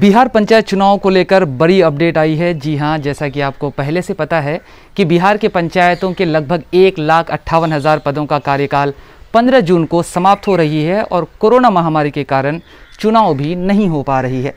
बिहार पंचायत चुनाव को लेकर बड़ी अपडेट आई है जी हाँ जैसा कि आपको पहले से पता है कि बिहार के पंचायतों के लगभग एक लाख अट्ठावन हज़ार पदों का कार्यकाल 15 जून को समाप्त हो रही है और कोरोना महामारी के कारण चुनाव भी नहीं हो पा रही है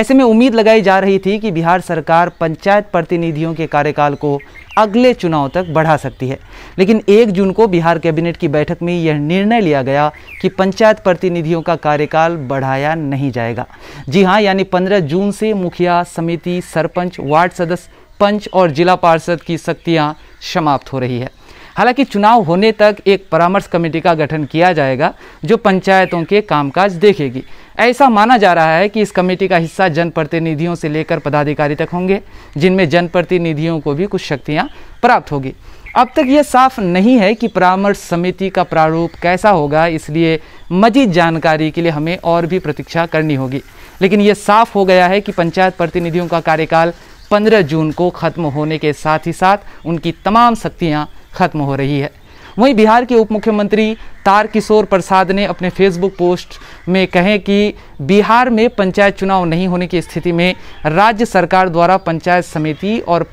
ऐसे में उम्मीद लगाई जा रही थी कि बिहार सरकार पंचायत प्रतिनिधियों के कार्यकाल को अगले चुनाव तक बढ़ा सकती है लेकिन एक जून को बिहार कैबिनेट की बैठक में यह निर्णय लिया गया कि पंचायत प्रतिनिधियों का कार्यकाल बढ़ाया नहीं जाएगा जी हाँ यानी 15 जून से मुखिया समिति सरपंच वार्ड सदस्य पंच और जिला पार्षद की शक्तियाँ समाप्त हो रही है हालांकि चुनाव होने तक एक परामर्श कमेटी का गठन किया जाएगा जो पंचायतों के कामकाज देखेगी ऐसा माना जा रहा है कि इस कमेटी का हिस्सा जनप्रतिनिधियों से लेकर पदाधिकारी तक होंगे जिनमें जनप्रतिनिधियों को भी कुछ शक्तियाँ प्राप्त होगी अब तक यह साफ नहीं है कि परामर्श समिति का प्रारूप कैसा होगा इसलिए मजीद जानकारी के लिए हमें और भी प्रतीक्षा करनी होगी लेकिन यह साफ हो गया है कि पंचायत प्रतिनिधियों का कार्यकाल 15 जून को ख़त्म होने के साथ ही साथ उनकी तमाम शक्तियाँ खत्म हो रही है वहीं बिहार के उप मुख्यमंत्री तार किशोर प्रसाद ने अपने फेसबुक पोस्ट में कहें कि बिहार में पंचायत चुनाव नहीं होने की स्थिति में राज्य सरकार द्वारा पंचायत समिति और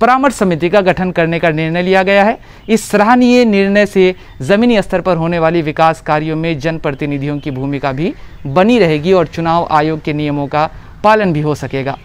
परामर्श समिति का गठन करने का निर्णय लिया गया है इस सराहनीय निर्णय से ज़मीनी स्तर पर होने वाली विकास कार्यों में जनप्रतिनिधियों की भूमिका भी बनी रहेगी और चुनाव आयोग के नियमों का पालन भी हो सकेगा